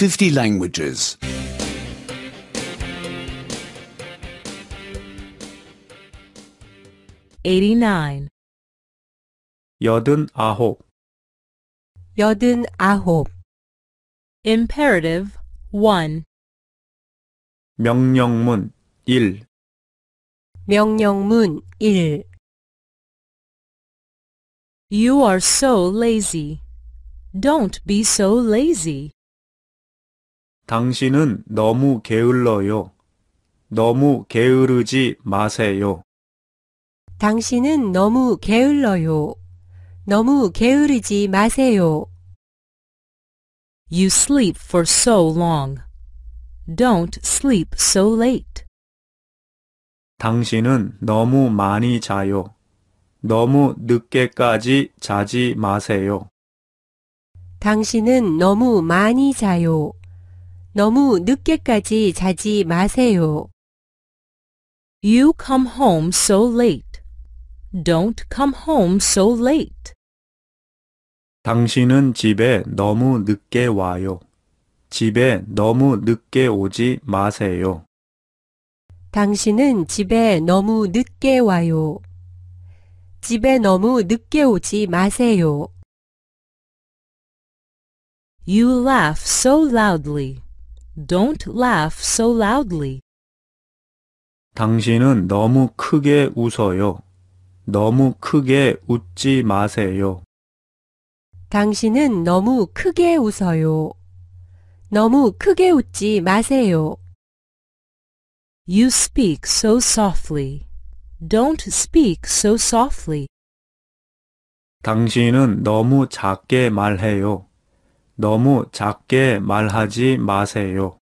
50 languages. Eighty-nine. 여든 아홉. 여든 아홉. Imperative 1. 명령문 1. 명령문 1. You are so lazy. Don't be so lazy. 당신은 너무 게을러요. 너무 게으르지 마세요. 당신은 너무 게을러요. 너무 게으르지 마세요. You sleep for so long. Don't sleep so late. 당신은 너무 많이 자요. 너무 늦게까지 자지 마세요. 당신은 너무 많이 자요. 너무 늦게까지 자지 마세요. You come home so late. Don't come home so late. 당신은 집에 너무 늦게 와요. 집에 너무 늦게 오지 마세요. 당신은 집에 너무 늦게 와요. 집에 너무 늦게 오지 마세요. You laugh so loudly. Don't laugh so loudly. 당신은 너무 크게 웃어요. 너무 크게 웃지 마세요. 당신은 너무 크게 웃어요. 너무 크게 웃지 마세요. You speak so softly. Don't speak so softly. 당신은 너무 작게 말해요. 너무 작게 말하지 마세요.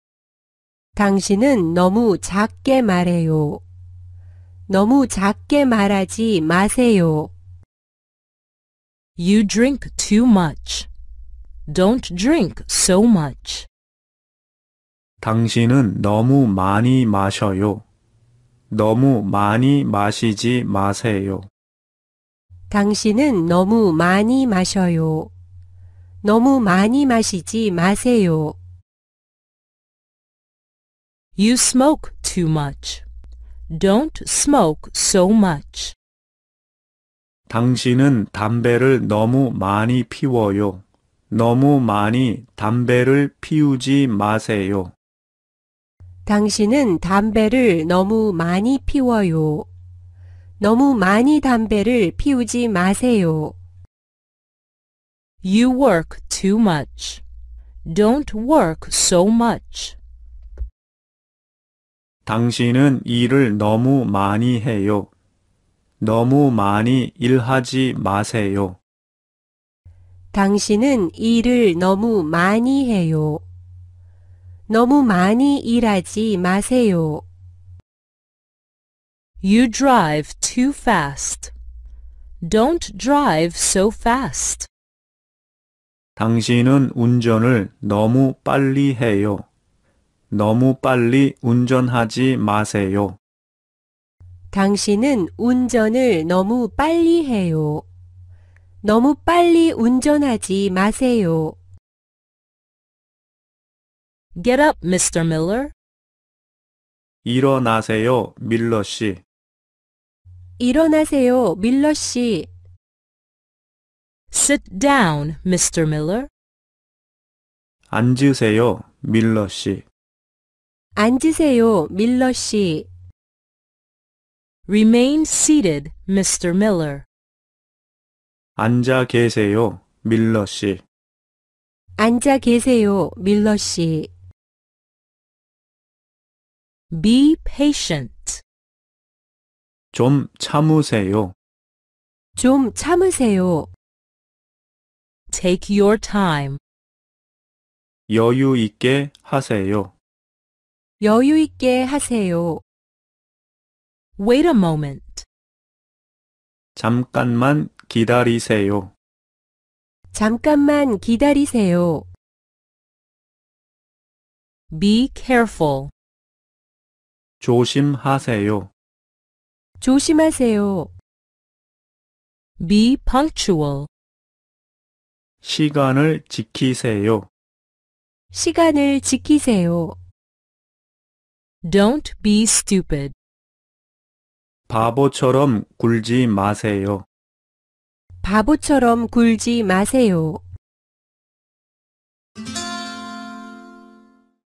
당신은 너무 작게 말해요. 너무 작게 말하지 마세요. You drink too much. Don't drink so much. 당신은 너무 많이 마셔요. 너무 많이 마시지 마세요. 당신은 너무 많이 마셔요. 너무 많이 마시지 마세요. You smoke too much. Don't smoke so much. 당신은 담배를 너무 많이 피워요. 너무 많이 담배를 피우지 마세요. 당신은 담배를 너무 많이 피워요. 너무 많이 담배를 피우지 마세요. You work too much. Don't work so much. 당신은 일을 너무 많이 해요. 너무 많이 일하지 마세요. 당신은 일을 너무 많이 해요. 너무 많이 일하지 마세요. You drive too fast. Don't drive so fast. 당신은 운전을 너무 빨리 해요. 너무 빨리 운전하지 마세요. 당신은 운전을 너무 빨리 해요. 너무 빨리 운전하지 마세요. Get up, Mr. Miller. 일어나세요, 밀러 씨. 일어나세요, 밀러 씨. Sit down, Mr. Miller. 앉으세요, 밀러 씨. 앉으세요, 밀러 씨. Remain seated, Mr. Miller. 앉아 계세요, 밀러 씨. 앉아 계세요, 밀러 씨. Be patient. 좀 참으세요. 좀 참으세요. Take your time. 여유 있게 하세요. 여유 있게 하세요. Wait a moment. 잠깐만 기다리세요. 잠깐만 기다리세요. Be careful. 조심하세요. 조심하세요. Be punctual. 시간을 지키세요. 시간을 지키세요. Don't be stupid. 바보처럼 굴지 마세요. 바보처럼 굴지 마세요.